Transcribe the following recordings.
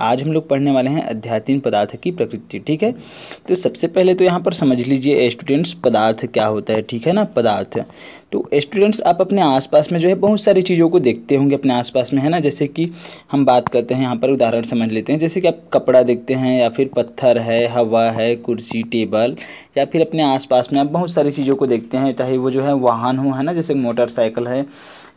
आज हम लोग पढ़ने वाले हैं अध्यात्म पदार्थ की प्रकृति ठीक है तो सबसे पहले तो यहाँ पर समझ लीजिए स्टूडेंट्स पदार्थ क्या होता है ठीक है ना पदार्थ तो स्टूडेंट्स आप अपने आसपास में जो है बहुत सारी चीज़ों को देखते होंगे अपने आसपास में है ना जैसे कि हम बात करते हैं यहाँ पर उदाहरण समझ लेते हैं जैसे कि आप कपड़ा देखते हैं या फिर पत्थर है हवा है कुर्सी टेबल या फिर अपने आसपास में आप बहुत सारी चीज़ों को देखते हैं चाहे वो जो है वाहन हो है ना जैसे मोटरसाइकिल है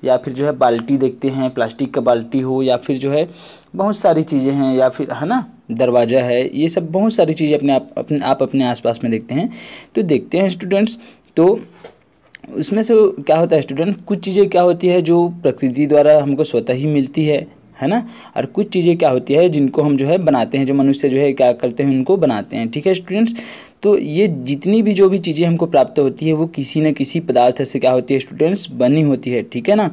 या फिर जो है बाल्टी देखते हैं प्लास्टिक का बाल्टी हो या फिर जो है बहुत सारी चीज़ें हैं या फिर है ना दरवाज़ा है ये सब बहुत सारी चीज़ें अपने आप अपने आप अपने आसपास में देखते हैं तो देखते हैं स्टूडेंट्स तो उसमें से क्या होता है स्टूडेंट कुछ चीज़ें क्या होती है जो प्रकृति द्वारा हमको स्वतः ही मिलती है है ना और कुछ चीज़ें क्या होती है जिनको हम जो है बनाते हैं जो मनुष्य जो है क्या करते हैं उनको बनाते हैं ठीक है स्टूडेंट्स तो ये जितनी भी जो भी चीज़ें हमको प्राप्त होती है वो किसी न किसी पदार्थ से क्या होती है स्टूडेंट्स बनी होती है ठीक है ना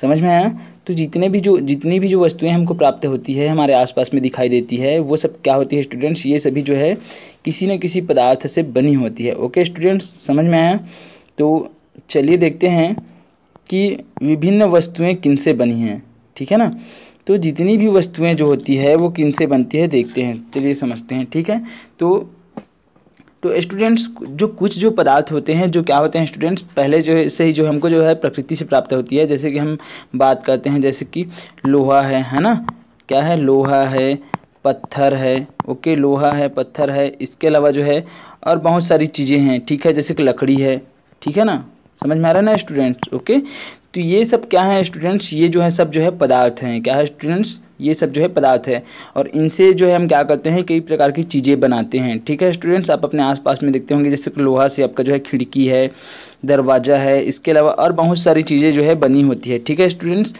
समझ में आया तो जितने भी जो जितनी भी जो वस्तुएं हमको प्राप्त होती है हमारे आसपास में दिखाई देती है वो सब क्या होती है स्टूडेंट्स ये सभी जो है किसी न किसी पदार्थ से बनी होती है ओके स्टूडेंट्स समझ में आया तो चलिए देखते हैं कि विभिन्न वस्तुएं से बनी हैं ठीक है ना तो जितनी भी वस्तुएं जो होती है वो किन से बनती है देखते हैं चलिए समझते हैं ठीक है तो तो स्टूडेंट्स जो कुछ जो पदार्थ होते हैं जो क्या होते हैं स्टूडेंट्स पहले जो है से ही जो हमको जो है प्रकृति से प्राप्त होती है जैसे कि हम बात करते हैं जैसे कि लोहा है है ना क्या है लोहा है पत्थर है ओके लोहा है पत्थर है इसके अलावा जो है और बहुत सारी चीज़ें हैं ठीक है जैसे कि लकड़ी है ठीक है ना समझ में आ रहा है ना स्टूडेंट्स ओके तो ये सब क्या है स्टूडेंट्स ये जो है सब जो है पदार्थ हैं क्या है स्टूडेंट्स ये सब जो है पदार्थ है और इनसे जो है हम क्या करते हैं कई प्रकार की चीज़ें बनाते हैं ठीक है स्टूडेंट्स आप अपने आसपास में देखते होंगे जैसे लोहा से आपका जो है खिड़की है दरवाज़ा है इसके अलावा और बहुत सारी चीज़ें जो है बनी होती है ठीक है स्टूडेंट्स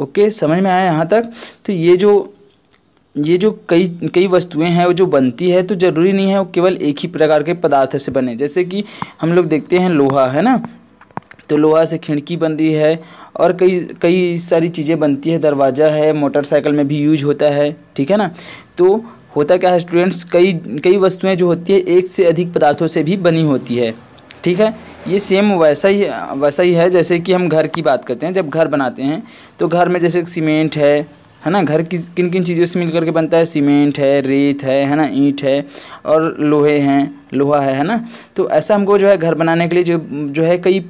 ओके समझ में आया यहाँ तक तो ये जो ये जो कई कई वस्तुएं हैं वो जो बनती है तो ज़रूरी नहीं है वो केवल एक ही प्रकार के पदार्थ से बने जैसे कि हम लोग देखते हैं लोहा है ना तो लोहा से खिड़की बन रही है और कई कई सारी चीज़ें बनती है दरवाज़ा है मोटरसाइकिल में भी यूज होता है ठीक है ना तो होता क्या है स्टूडेंट्स कई कई वस्तुएं जो होती है एक से अधिक पदार्थों से भी बनी होती है ठीक है ये सेम वैसा ही वैसा ही है जैसे कि हम घर की बात करते हैं जब घर बनाते हैं तो घर में जैसे सीमेंट है है ना घर की किन किन चीज़ों से मिल करके बनता है सीमेंट है रेत है है ना ईंट है और लोहे हैं लोहा है है ना तो ऐसा हमको जो है घर बनाने के लिए जो जो है कई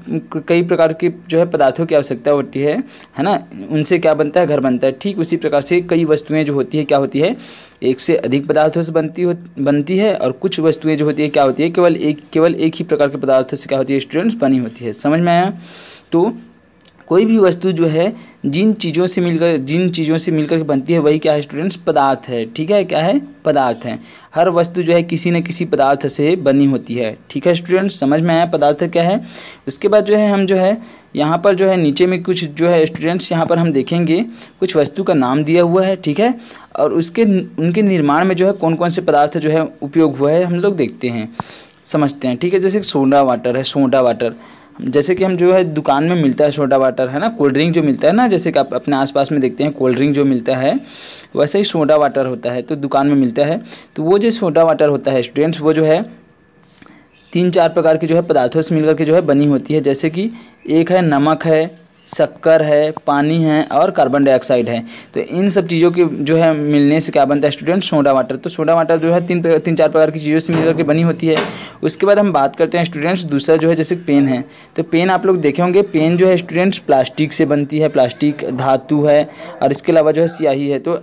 कई प्रकार के जो है पदार्थों की आवश्यकता होती है है ना उनसे क्या बनता है घर बनता है ठीक उसी प्रकार से कई वस्तुएं जो होती है क्या होती है एक से अधिक पदार्थों से बनती हो बनती है और कुछ वस्तुएं जो होती है क्या होती है केवल एक केवल एक ही प्रकार के पदार्थों से क्या होती है स्टूडेंट्स बनी होती है समझ में आया तो कोई भी वस्तु जो है जिन चीज़ों से मिलकर जिन चीज़ों से मिलकर बनती है वही क्या है स्टूडेंट्स पदार्थ है ठीक है क्या है पदार्थ है हर वस्तु जो है किसी न किसी पदार्थ से बनी होती है ठीक है स्टूडेंट्स समझ में आया पदार्थ क्या है उसके बाद जो है हम जो है यहाँ पर जो है नीचे में कुछ जो है स्टूडेंट्स यहाँ पर हम देखेंगे कुछ वस्तु का नाम दिया हुआ है ठीक है और उसके उनके निर्माण में जो है कौन कौन से पदार्थ जो है उपयोग हुआ है हम लोग देखते हैं समझते हैं ठीक है जैसे सोडा वाटर है सोडा वाटर जैसे कि हम जो है दुकान में मिलता है सोडा वाटर है ना कोल्ड ड्रिंक जो मिलता है ना जैसे कि आप अपने आसपास में देखते हैं कोल्ड ड्रिंक जो मिलता है वैसे ही सोडा वाटर होता है तो दुकान में मिलता है तो वो जो सोडा वाटर होता है स्टूडेंट्स वो जो है तीन चार प्रकार के जो है पदार्थों से मिलकर के जो है बनी होती है जैसे कि एक है नमक है शक्कर है पानी है और कार्बन डाइऑक्साइड है तो इन सब चीज़ों के जो है मिलने से क्या बनता है स्टूडेंट सोडा वाटर तो सोडा वाटर जो है तीन तीन चार प्रकार की चीज़ों से मिलकर के बनी होती है उसके बाद हम बात करते हैं स्टूडेंट्स दूसरा जो है जैसे पेन है तो पेन आप लोग देखे होंगे पेन जो है स्टूडेंट्स प्लास्टिक से बनती है प्लास्टिक धातु है और इसके अलावा जो है स्याही है तो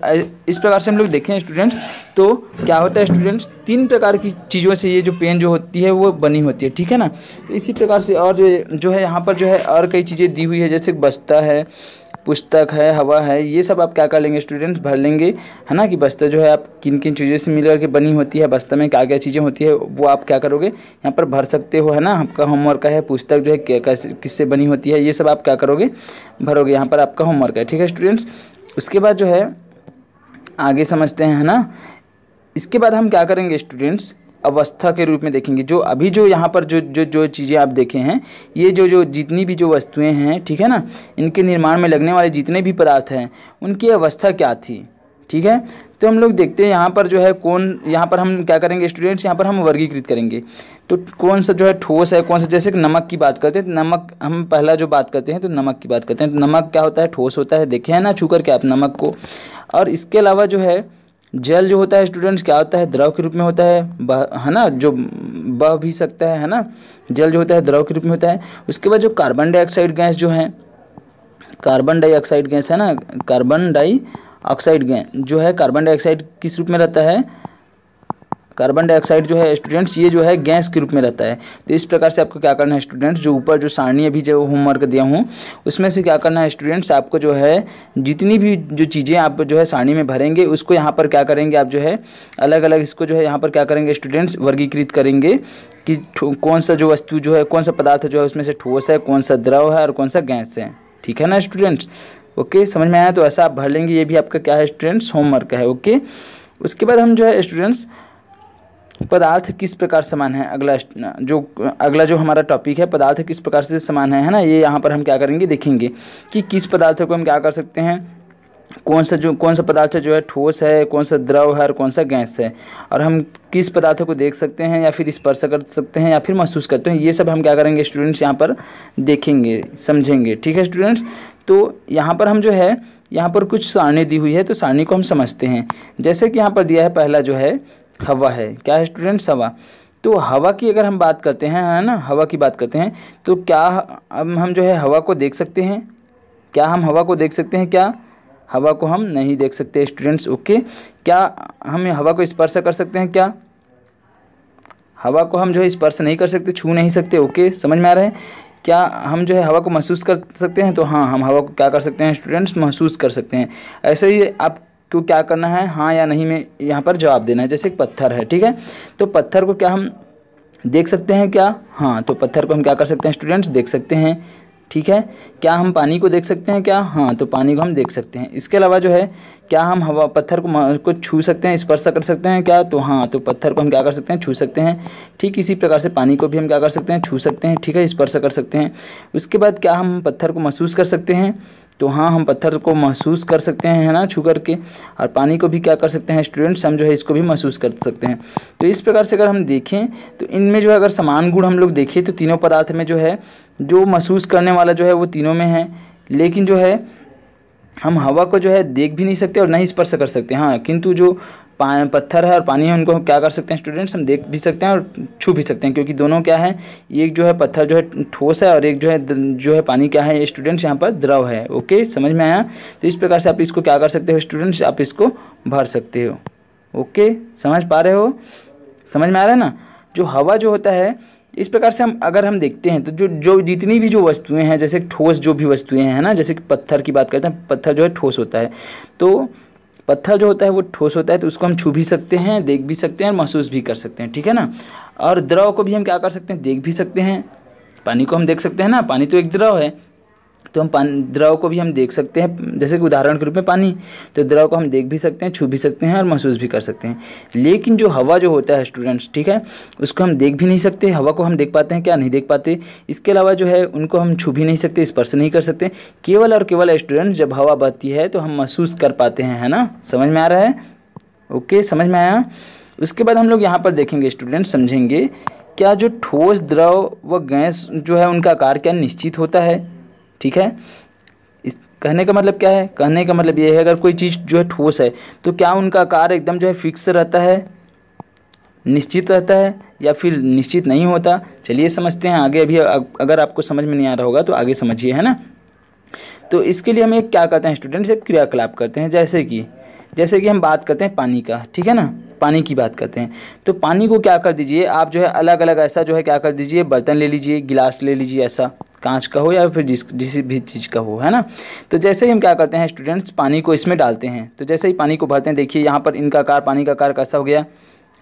इस प्रकार से हम लोग देखें स्टूडेंट्स तो क्या होता है स्टूडेंट्स तीन प्रकार की चीज़ों से ये जो पेन जो होती है वो बनी होती है ठीक है ना तो इसी प्रकार से और जो, जो है यहाँ पर जो है और कई चीज़ें दी हुई है जैसे बस्ता है पुस्तक है हवा है ये सब आप क्या कर लेंगे स्टूडेंट्स भर लेंगे है ना कि बस्ता जो है आप किन किन चीज़ों से मिलकर के बनी होती है बस्ता में क्या क्या चीज़ें होती है वो आप क्या करोगे यहाँ पर भर सकते हो है ना आपका होमवर्क है पुस्तक जो है कैसे किससे बनी होती है ये सब आप क्या करोगे भरोगे यहाँ पर आपका होमवर्क है ठीक है स्टूडेंट्स उसके बाद जो है आगे समझते हैं है ना इसके बाद हम क्या करेंगे स्टूडेंट्स अवस्था के रूप में देखेंगे जो अभी जो यहाँ पर जो जो जो चीज़ें आप देखे हैं ये जो जो जितनी भी जो वस्तुएं हैं ठीक है ना इनके निर्माण में लगने वाले जितने भी पदार्थ हैं उनकी अवस्था क्या थी ठीक है तो हम लोग देखते हैं यहाँ पर जो है कौन यहाँ पर हम क्या करेंगे स्टूडेंट्स यहाँ पर हम वर्गीकृत करेंगे तो कौन सा जो है ठोस है कौन सा जैसे कि नमक की बात करते हैं तो नमक हम पहला जो बात करते हैं तो नमक की बात करते हैं तो नमक क्या होता है ठोस होता है देखे हैं ना छू करके आप नमक को और इसके अलावा जो है जल जो होता है स्टूडेंट्स क्या होता है द्रव के रूप में होता है है ना जो बह भी सकता है है ना जल जो होता है द्रव के रूप में होता है उसके बाद जो कार्बन डाइऑक्साइड गैस जो है कार्बन डाइऑक्साइड गैस है ना कार्बन डाई ऑक्साइड जो है कार्बन डाइऑक्साइड किस रूप में रहता है कार्बन डाइऑक्साइड जो है स्टूडेंट्स ये जो है गैस के रूप में रहता है तो इस प्रकार से आपको क्या करना है स्टूडेंट्स जो ऊपर जो सारणी अभी जो होमवर्क दिया हूँ उसमें से क्या करना है स्टूडेंट्स आपको जो है जितनी भी जो चीज़ें आप जो है सारणी में भरेंगे उसको यहाँ पर क्या करेंगे आप जो है अलग अलग इसको जो है यहाँ पर क्या करेंगे स्टूडेंट्स वर्गीकृत करेंगे कि कौन सा जो वस्तु जो है कौन सा पदार्थ जो है उसमें से ठोस है कौन सा द्रव है और कौन सा गैस है ठीक है ना स्टूडेंट्स ओके समझ में आया तो ऐसा आप भर लेंगे ये भी आपका क्या है स्टूडेंट्स होमवर्क है ओके उसके बाद हम जो है स्टूडेंट्स पदार्थ किस प्रकार समान है अगला जो अगला जो हमारा टॉपिक है पदार्थ किस प्रकार से समान है है ना ये यहाँ पर हम क्या करेंगे देखेंगे कि किस पदार्थ को हम क्या कर सकते हैं कौन सा जो कौन सा पदार्थ जो है ठोस है कौन सा द्रव है और कौन सा गैस है और हम किस पदार्थ को देख सकते हैं या फिर स्पर्श कर सकते हैं या फिर महसूस करते हैं ये सब हम क्या करेंगे स्टूडेंट्स यहाँ पर देखेंगे समझेंगे ठीक है स्टूडेंट्स तो यहाँ पर हम जो है यहाँ पर कुछ सारणी दी हुई है तो सारणी को हम समझते हैं जैसे कि यहाँ पर दिया है पहला जो है हवा है क्या है स्टूडेंट्स हवा तो हवा की अगर हम बात करते हैं है ना हवा की बात करते हैं तो क्या अब हम जो है हवा को देख सकते हैं क्या हम हवा को देख सकते हैं क्या हवा को हम नहीं देख सकते स्टूडेंट्स ओके क्या हम हवा को स्पर्श कर सकते हैं क्या हवा को हम जो है स्पर्श नहीं कर सकते छू नहीं सकते ओके समझ में आ रहा है क्या हम जो है हवा को महसूस कर सकते हैं तो हाँ हम हवा को क्या कर सकते हैं स्टूडेंट्स महसूस कर सकते हैं ऐसे ही आप को क्या करना है हाँ या नहीं में यहाँ पर जवाब देना है जैसे पत्थर है ठीक है तो पत्थर को क्या हम देख सकते हैं क्या हाँ तो पत्थर को हम क्या कर सकते हैं स्टूडेंट्स देख सकते हैं ठीक है क्या हम पानी को देख सकते हैं क्या हाँ तो पानी को हम देख सकते हैं इसके अलावा जो है क्या हम हवा पत्थर को को छू सकते हैं स्पर्श कर सकते हैं क्या तो हाँ तो पत्थर को हम क्या कर सकते हैं छू सकते हैं ठीक इसी प्रकार से पानी को भी हम क्या कर सकते हैं छू सकते हैं ठीक है स्पर्श कर सकते हैं उसके बाद क्या हम पत्थर को महसूस कर सकते हैं तो हाँ हम पत्थर को महसूस कर सकते हैं है ना छू करके और पानी को भी क्या कर सकते हैं स्टूडेंट्स हम जो है इसको भी महसूस कर सकते हैं तो इस प्रकार से अगर हम देखें तो इनमें जो है अगर समान गुण हम लोग देखें तो तीनों पदार्थ में जो है जो महसूस करने वाला जो है वो तीनों में है लेकिन जो है हम हवा को जो है देख भी नहीं सकते और ना ही स्पर्श कर सकते हाँ किंतु जो पत्थर है और पानी है उनको हम क्या कर सकते हैं स्टूडेंट्स हम देख भी सकते हैं और छू भी सकते हैं क्योंकि दोनों क्या है एक जो है पत्थर जो है ठोस है और एक जो है जो है पानी क्या है स्टूडेंट्स यहाँ पर द्रव है ओके समझ में आया तो इस प्रकार से आप इसको क्या कर सकते हो स्टूडेंट्स आप इसको भर सकते हो ओके समझ पा रहे हो समझ में आ रहा है ना जो हवा जो होता है इस प्रकार से हम अगर हम देखते हैं तो जो जो जितनी भी जो वस्तुएं हैं जैसे ठोस जो भी वस्तुएं हैं है ना जैसे कि पत्थर की बात करते हैं पत्थर जो है ठोस होता है तो पत्थर जो होता है वो ठोस होता है तो उसको हम छू भी सकते हैं देख भी सकते हैं और महसूस भी कर सकते हैं ठीक है ना और द्रव को भी हम क्या कर सकते हैं देख भी सकते हैं पानी को हम देख सकते हैं ना पानी तो एक द्रव है तो हम पानी द्रव को भी हम देख सकते हैं जैसे कि उदाहरण के रूप में पानी तो द्रव को हम देख भी सकते हैं छू भी सकते हैं और महसूस भी कर सकते हैं लेकिन जो हवा जो होता है स्टूडेंट्स ठीक है उसको हम देख भी नहीं सकते हवा को हम देख पाते हैं क्या नहीं देख पाते इसके अलावा जो है उनको हम छू भी नहीं सकते स्पर्श नहीं कर सकते केवल और केवल स्टूडेंट जब हवा बहती है तो हम महसूस कर पाते हैं है ना समझ में आ रहा है ओके समझ में आया उसके बाद हम लोग यहाँ पर देखेंगे स्टूडेंट समझेंगे क्या जो ठोस द्रव व गैस जो है उनका आकार क्या निश्चित होता है ठीक है इस कहने का मतलब क्या है कहने का मतलब ये है अगर कोई चीज़ जो है ठोस है तो क्या उनका आकार एकदम जो है फिक्स रहता है निश्चित रहता है या फिर निश्चित नहीं होता चलिए समझते हैं आगे अभी अगर आपको समझ में नहीं आ रहा होगा तो आगे समझिए है ना तो इसके लिए हम एक क्या करते हैं स्टूडेंट्स एक क्रियाकलाप करते हैं जैसे कि जैसे कि हम बात करते हैं पानी का ठीक है ना पानी की बात करते हैं तो पानी को क्या कर दीजिए आप जो है अलग अलग ऐसा जो है क्या कर दीजिए बर्तन ले लीजिए गिलास ले लीजिए ऐसा कांच का हो या फिर जिस जिस भी चीज़ का हो है ना तो जैसे ही हम क्या करते हैं स्टूडेंट्स पानी को इसमें डालते हैं तो जैसे ही पानी को भरते हैं देखिए यहाँ पर इनका आकार पानी का आकार कैसा हो गया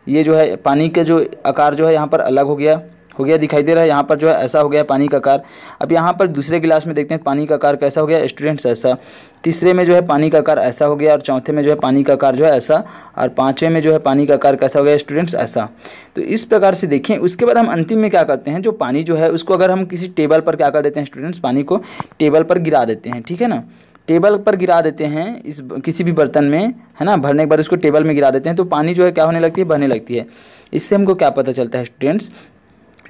ये जो है पानी का जो आकार जो है यहाँ पर अलग हो गया हो गया दिखाई दे रहा है यहाँ पर जो है ऐसा हो गया पानी का कार अब यहाँ पर दूसरे गिलास में देखते हैं पानी का कार कैसा हो गया स्टूडेंट्स ऐसा तीसरे में जो है पानी का कार ऐसा हो गया और चौथे में जो है पानी का कार जो है ऐसा और पाँचवें में जो है पानी का कार कैसा हो गया स्टूडेंट्स ऐसा तो इस प्रकार से देखें उसके बाद हम अंतिम में क्या करते हैं जो पानी जो है उसको अगर हम किसी टेबल पर क्या कर देते हैं स्टूडेंट्स पानी को टेबल पर गिरा देते हैं ठीक है ना टेबल पर गिरा देते हैं इस किसी भी बर्तन में है ना भरने के बाद उसको टेबल में गिरा देते हैं तो पानी जो है क्या होने लगती है बहने लगती है इससे हमको क्या पता चलता है स्टूडेंट्स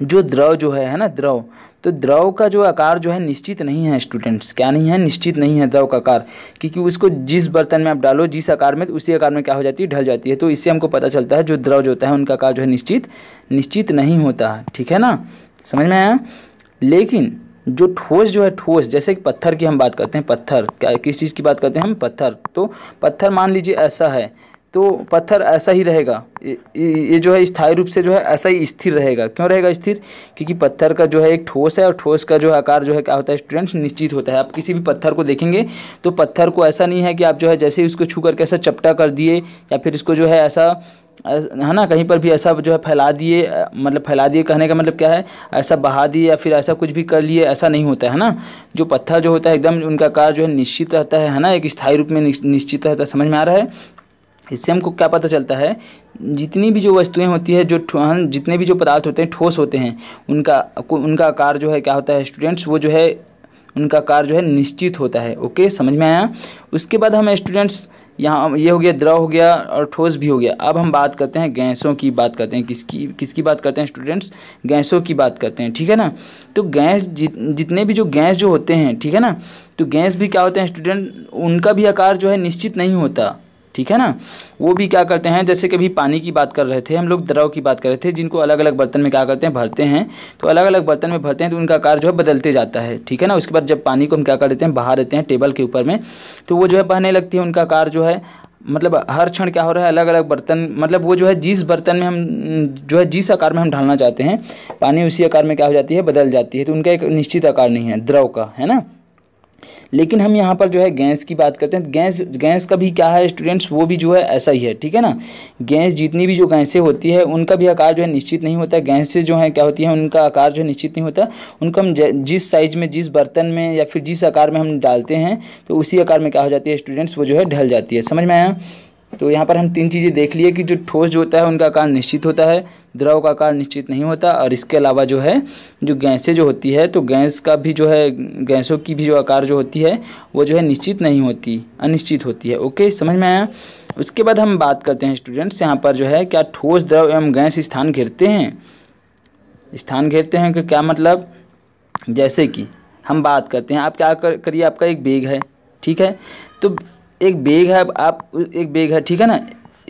जो द्रव जो है है ना द्रव तो द्रव का जो आकार जो है निश्चित नहीं है स्टूडेंट्स क्या नहीं है निश्चित नहीं है द्रव का आकार क्योंकि उसको जिस बर्तन में आप डालो जिस आकार में तो उसी आकार में क्या हो जाती है ढल जाती है तो इससे हमको पता चलता है जो द्रव जो होता है उनका आकार जो है निश्चित निश्चित नहीं होता है ठीक है ना समझ में आया लेकिन जो ठोस जो है ठोस जैसे कि पत्थर की हम बात करते हैं पत्थर क्या किस चीज़ की बात करते हैं हम पत्थर तो पत्थर मान लीजिए ऐसा है तो पत्थर ऐसा ही रहेगा ये जो है स्थायी रूप से जो है ऐसा ही स्थिर रहेगा क्यों रहेगा स्थिर क्योंकि पत्थर का जो है एक ठोस है और ठोस का जो है आकार जो है क्या होता है स्टूडेंट्स निश्चित होता है आप किसी भी पत्थर को देखेंगे तो पत्थर को ऐसा नहीं है कि आप जो है जैसे ही उसको छू करके ऐसा चपटा कर दिए या फिर इसको जो है ऐसा है ना कहीं पर भी ऐसा जो है फैला दिए मतलब फैला दिए कहने का मतलब क्या है ऐसा बहा दिए या फिर ऐसा कुछ भी कर लिए ऐसा नहीं होता है ना जो पत्थर जो होता है एकदम उनका आकार जो है निश्चित रहता है है ना एक स्थायी रूप में निश्चित रहता है समझ में आ रहा है इससे हमको क्या पता चलता है जितनी भी जो वस्तुएं होती है जो जितने भी जो पदार्थ होते हैं ठोस होते हैं उनका उनका आकार जो है क्या होता है स्टूडेंट्स वो जो है उनका आकार जो है निश्चित होता है ओके समझ में आया उसके बाद हम स्टूडेंट्स यहाँ ये हो गया द्रव हो गया और ठोस भी हो गया अब हम बात करते हैं गैसों की बात करते हैं किसकी किसकी बात करते हैं स्टूडेंट्स गैसों की बात करते हैं ठीक है ना तो गैस जित, जितने भी जो गैस जो होते हैं ठीक है ना तो गैस भी क्या होते हैं स्टूडेंट उनका भी आकार जो है निश्चित नहीं होता ठीक है ना वो भी क्या करते हैं जैसे कभी पानी की बात कर रहे थे हम लोग द्रव की बात कर रहे थे जिनको अलग अलग बर्तन में क्या करते हैं भरते हैं तो अलग अलग बर्तन में भरते हैं तो उनका कार जो है बदलते जाता है ठीक है ना उसके बाद जब पानी को हम क्या कर देते हैं बहा देते हैं टेबल के ऊपर में तो वो जो है बहने लगती है उनका कार जो है मतलब हर क्षण क्या हो रहा है अलग अलग बर्तन मतलब वो जो है जिस बर्तन में हम जो है जिस आकार में हम ढालना चाहते हैं पानी उसी आकार में क्या हो जाती है बदल जाती है तो उनका एक निश्चित आकार नहीं है द्रव का है ना लेकिन हम यहाँ पर जो है गैस की बात करते हैं तो गैस गैस का भी क्या है स्टूडेंट्स वो भी जो है ऐसा ही है ठीक है ना गैस जितनी भी जो गैसें होती है उनका भी आकार जो है निश्चित नहीं होता है से जो है क्या होती है उनका आकार जो है निश्चित नहीं होता उनको हम जिस साइज में जिस बर्तन में या फिर जिस आकार में हम डालते हैं तो उसी आकार में क्या हो जाती है स्टूडेंट्स वो जो है ढल जाती है समझ में आया तो यहाँ पर हम तीन चीज़ें देख लिए कि जो ठोस जो होता है उनका आकार निश्चित होता है द्रव का आकार निश्चित नहीं होता और इसके अलावा जो है जो गैसें जो होती है तो गैस का भी जो है गैसों की भी जो आकार जो होती है वो जो है निश्चित नहीं होती अनिश्चित होती है ओके समझ में आया उसके बाद हम बात करते हैं स्टूडेंट्स यहाँ पर जो है क्या ठोस द्रव एवं गैस स्थान घेरते हैं स्थान घेरते हैं कि क्या मतलब जैसे कि हम बात करते हैं आप क्या करिए आपका एक बेग है ठीक है तो एक बैग है आप एक बैग है ठीक है ना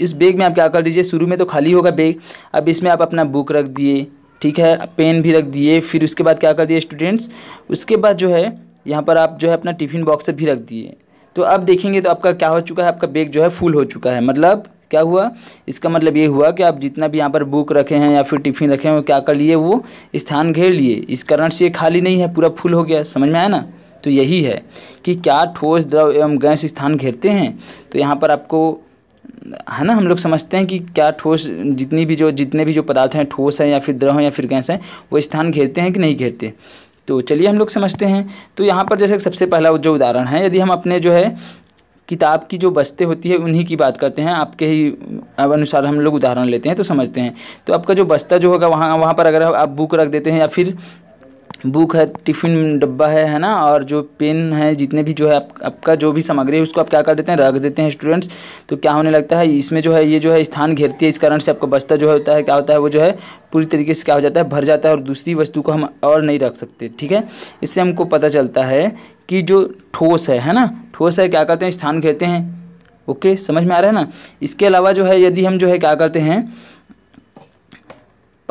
इस बैग में आप क्या कर दीजिए शुरू में तो खाली होगा बैग अब इसमें आप अपना बुक रख दिए ठीक है पेन भी रख दिए फिर उसके बाद क्या कर दिए स्टूडेंट्स उसके बाद जो है यहाँ पर आप जो है अपना टिफ़िन बॉक्स भी रख दिए तो अब देखेंगे तो आपका क्या हो चुका है आपका बैग जो है फुल हो चुका है मतलब क्या हुआ इसका मतलब ये हुआ कि आप जितना भी यहाँ पर बुक रखे हैं या फिर टिफ़िन रखे हैं वो क्या कर लिए वो स्थान घेर लिए इस कारण से ये खाली नहीं है पूरा फुल हो गया समझ में आया ना तो यही है कि क्या ठोस द्रव एवं गैस स्थान घेरते हैं तो यहाँ पर आपको है ना हम लोग समझते हैं कि क्या ठोस जितनी भी जो जितने भी जो पदार्थ हैं ठोस हैं या फिर द्रव हैं या फिर गैस हैं वो स्थान घेरते हैं कि नहीं घेरते तो चलिए हम लोग समझते हैं तो यहाँ पर जैसे सबसे पहला जो उदाहरण है यदि हम अपने जो है किताब की जो बस्ते होती है उन्हीं की बात करते हैं आपके ही अनुसार हम लोग उदाहरण लेते हैं तो समझते हैं तो आपका जो बस्ता जो होगा वहाँ वहाँ पर अगर आप बुक रख देते हैं या फिर बुक है टिफ़िन डब्बा है है ना और जो पेन है जितने भी जो है आप, आपका जो भी सामग्री है उसको आप क्या कर देते हैं रख देते हैं स्टूडेंट्स तो क्या होने लगता है इसमें जो है ये जो है स्थान घेरती है इस कारण से आपका बस्ता जो है होता है क्या होता है वो जो है पूरी तरीके से क्या हो जाता है भर जाता है और दूसरी वस्तु को हम और नहीं रख सकते ठीक है इससे हमको पता चलता है कि जो ठोस है है ना ठोस है क्या करते हैं स्थान घेरते हैं ओके समझ में आ रहा है ना इसके अलावा जो है यदि हम जो है क्या करते हैं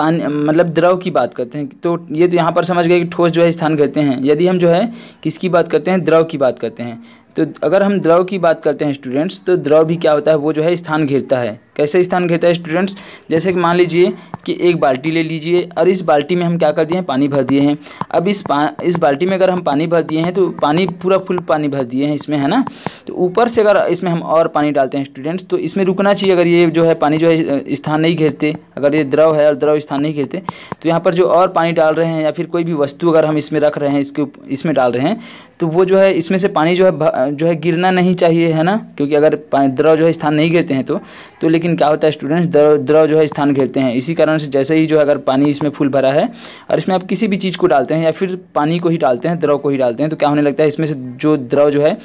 पानी मतलब द्रव की बात करते हैं तो ये तो यहाँ पर समझ गए कि ठोस जो है स्थान करते हैं यदि हम जो है किसकी बात करते हैं द्रव की बात करते हैं तो अगर हम द्रव की बात करते हैं स्टूडेंट्स तो द्रव भी क्या होता है वो जो है स्थान घेरता है कैसे स्थान घेरता है स्टूडेंट्स जैसे कि मान लीजिए कि एक बाल्टी ले लीजिए और इस बाल्टी में हम क्या कर दिए हैं पानी भर दिए हैं अब इस पा इस बाल्टी में अगर हम पानी भर दिए हैं तो पानी पूरा फुल पानी भर दिए हैं इसमें है ना तो ऊपर से अगर इसमें हम और पानी डालते हैं स्टूडेंट्स तो इसमें रुकना चाहिए अगर ये जो है पानी जो है स्थान नहीं घेरते अगर ये द्रव है और द्रव स्थान नहीं घेरते तो यहाँ पर जो और पानी डाल रहे हैं या फिर कोई भी वस्तु अगर हम इसमें रख रहे हैं इसके इसमें डाल रहे हैं तो वो जो है इसमें से पानी जो है जो है गिरना नहीं चाहिए है ना क्योंकि अगर द्रव जो है स्थान नहीं गिरते हैं तो तो लेकिन क्या होता है स्टूडेंट्स द्रव द्रव जो है स्थान घेरते हैं इसी कारण से जैसे ही जो है अगर पानी इसमें फूल भरा है और इसमें आप किसी भी चीज़ को डालते हैं या फिर पानी को ही डालते हैं द्रव को ही डालते हैं तो क्या होने लगता है इसमें से जो द्रव जो है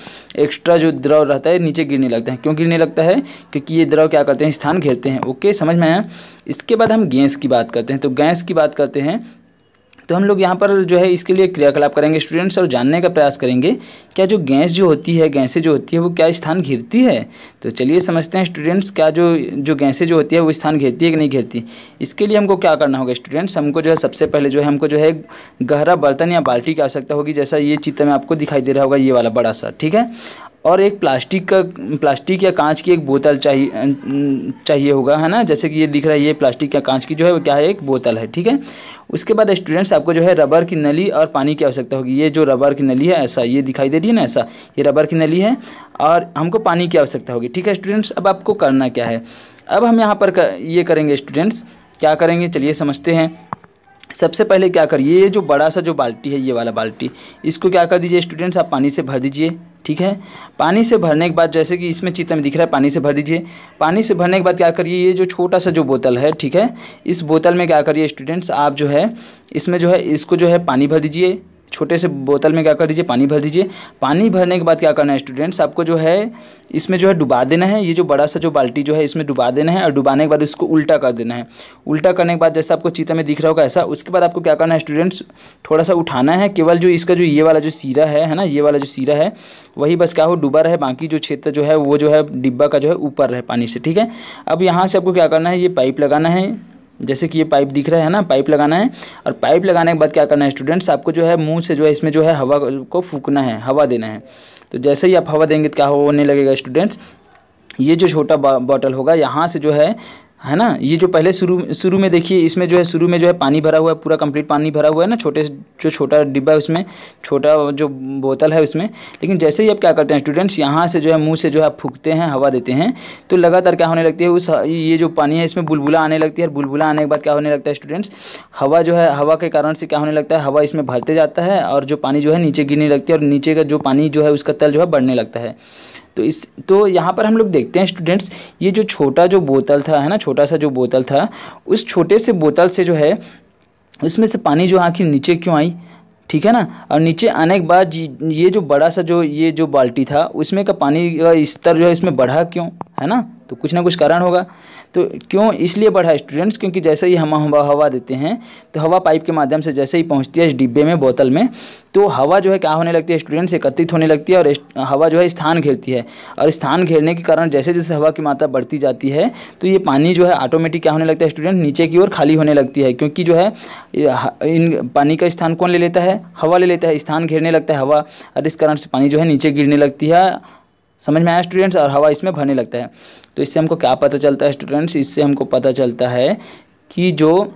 एक्स्ट्रा जो द्रव रहता है नीचे गिरने लगता है क्यों गिरने लगता है क्योंकि ये द्रव क्या करते हैं स्थान घेरते हैं ओके समझ में आया इसके बाद हम गैस की बात करते हैं तो गैस की बात करते हैं तो हम लोग यहाँ पर जो है इसके लिए क्रियाकलाप करेंगे स्टूडेंट्स और जानने का प्रयास करेंगे क्या जो गैस जो होती है गैसें जो होती है वो क्या स्थान घेरती है तो चलिए समझते हैं स्टूडेंट्स क्या जो जो गैसें जो होती है वो स्थान घेरती है कि नहीं घेरती इसके लिए हमको क्या करना होगा स्टूडेंट्स हमको जो है सबसे पहले जो है हमको जो है गहरा बर्तन या बाल्टी की आवश्यकता होगी जैसा ये चित्र में आपको दिखाई दे रहा होगा ये वाला बड़ा सा ठीक है और एक प्लास्टिक का प्लास्टिक या कांच की एक बोतल चाहिए अं, चाहिए होगा है ना जैसे कि ये दिख रहा है ये प्लास्टिक या कांच की जो है वो क्या है एक बोतल है ठीक है उसके बाद स्टूडेंट्स आपको जो है रबर की नली और पानी की आवश्यकता होगी ये जो रबर की नली है ऐसा ये दिखाई दे रही है ना ऐसा ये रबर की नली है और हमको पानी की आवश्यकता होगी ठीक है स्टूडेंट्स अब आपको करना क्या है अब हम यहाँ पर कर, ये करेंगे स्टूडेंट्स क्या करेंगे चलिए समझते हैं सबसे पहले क्या करिए ये जो बड़ा सा जो बाल्टी है ये वाला बाल्टी इसको क्या कर दीजिए स्टूडेंट्स आप पानी से भर दीजिए ठीक है पानी से भरने के बाद जैसे कि इसमें चित्र में दिख रहा है पानी से भर दीजिए पानी से भरने के बाद क्या करिए ये जो छोटा सा जो बोतल है ठीक है इस बोतल में क्या करिए स्टूडेंट्स आप जो है इसमें जो है इसको जो है पानी भर दीजिए छोटे से बोतल में क्या कर दीजिए पानी भर दीजिए पानी भरने के बाद क्या करना है स्टूडेंट्स आपको जो है इसमें जो है डुबा देना है ये जो बड़ा सा जो बाल्टी जो है इसमें डुबा देना है और डुबाने के बाद उसको उल्टा कर देना है उल्टा करने के बाद जैसा आपको चीता में दिख रहा होगा ऐसा उसके बाद आपको क्या करना है स्टूडेंट्स थोड़ा सा उठाना है केवल जो इसका जो ये वाला जो सीरा है है ना ये वाला जो सीरा है वही बस क्या हो डूबा रहे बाकी जो क्षेत्र जो है वो जो है डिब्बा का जो है ऊपर रहे पानी से ठीक है अब यहाँ से आपको क्या करना है ये पाइप लगाना है जैसे कि ये पाइप दिख रहा है ना पाइप लगाना है और पाइप लगाने के बाद क्या करना है स्टूडेंट्स आपको जो है मुंह से जो है इसमें जो है हवा को फूकना है हवा देना है तो जैसे ही आप हवा देंगे तो क्या होने लगेगा स्टूडेंट्स ये जो छोटा बॉटल होगा यहाँ से जो है है ना ये जो पहले शुरू शुरू में देखिए इसमें जो है शुरू में जो है पानी भरा हुआ है पूरा कंप्लीट पानी भरा हुआ है ना छोटे जो छोटा डिब्बा है उसमें छोटा जो बोतल है उसमें लेकिन जैसे ही आप क्या करते हैं स्टूडेंट्स यहाँ से जो है मुंह से जो है आप फूकते हैं हवा देते हैं तो लगातार क्या होने लगती है उस ये जो पानी है इसमें बुलबुला आने लगती है और बुलबुला आने के बाद क्या होने लगता है स्टूडेंट्स हवा जो है हवा के कारण से क्या होने लगता है हवा इसमें भरते जाता है और जो पानी जो है नीचे गिरने लगती है और नीचे का जो पानी जो है उसका तल जो है बढ़ने लगता है तो इस तो यहाँ पर हम लोग देखते हैं स्टूडेंट्स ये जो छोटा जो बोतल था है ना छोटा सा जो बोतल था उस छोटे से बोतल से जो है उसमें से पानी जो आखिर नीचे क्यों आई ठीक है ना और नीचे आने के बाद ये जो बड़ा सा जो ये जो बाल्टी था उसमें का पानी का स्तर जो है इसमें बढ़ा क्यों है ना तो कुछ ना कुछ कारण होगा तो क्यों इसलिए बढ़ा स्टूडेंट्स क्योंकि जैसे ही हम हवा हवा देते हैं तो हवा पाइप के माध्यम से जैसे ही पहुंचती है इस डिब्बे में बोतल में तो हवा जो है क्या होने लगती है स्टूडेंट्स एकत्रित होने लगती है और हवा जो है स्थान घेरती है और स्थान घेरने के कारण जैसे जैसे हवा की मात्रा बढ़ती जाती है तो ये पानी जो है ऑटोमेटिक क्या होने लगता है स्टूडेंट नीचे की ओर खाली होने लगती है क्योंकि जो है इन पानी का स्थान कौन ले लेता है हवा ले लेता है स्थान घेरने लगता है हवा और इस कारण से पानी जो है नीचे गिरने लगती है समझ में आया स्टूडेंट्स और हवा इसमें भरने लगता है तो इससे हमको क्या पता चलता है स्टूडेंट्स इससे हमको पता चलता है कि जो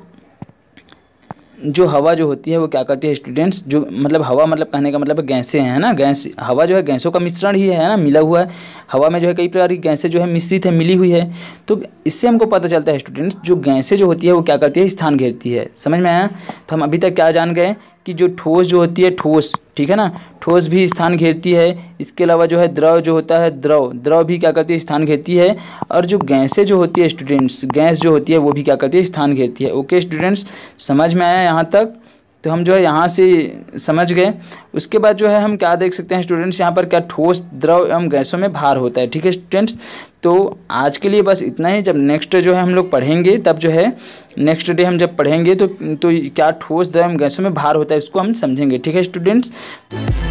जो हवा जो होती है वो क्या करती है स्टूडेंट्स जो मतलब हवा मतलब कहने का मतलब गैसें हैं ना गैस हवा जो है गैसों का मिश्रण ही है ना मिला हुआ है हवा में जो है कई प्रकार की गैसें जो है मिश्रित है मिली हुई है तो इससे हमको पता चलता है स्टूडेंट्स जो गैसें जो होती है वो क्या करती है स्थान घेरती है समझ में आया तो हम अभी तक क्या जान गए कि जो ठोस जो होती है ठोस ठीक है ना ठोस भी स्थान घेरती है इसके अलावा जो है द्रव जो होता है द्रव द्रव भी क्या करती है स्थान घेरती है और जो गैसें जो होती है स्टूडेंट्स गैस जो होती है वो भी क्या करती है स्थान घेरती है ओके स्टूडेंट्स समझ में आया यहाँ तक तो हम जो है यहाँ से समझ गए उसके बाद जो है हम क्या देख सकते हैं स्टूडेंट्स यहाँ पर क्या ठोस द्रव एवं गैसों में भार होता है ठीक है स्टूडेंट्स तो आज के लिए बस इतना ही जब नेक्स्ट जो है हम लोग पढ़ेंगे तब जो है नेक्स्ट डे हम जब पढ़ेंगे तो तो क्या ठोस दम गैसों में भार होता है इसको हम समझेंगे ठीक है स्टूडेंट्स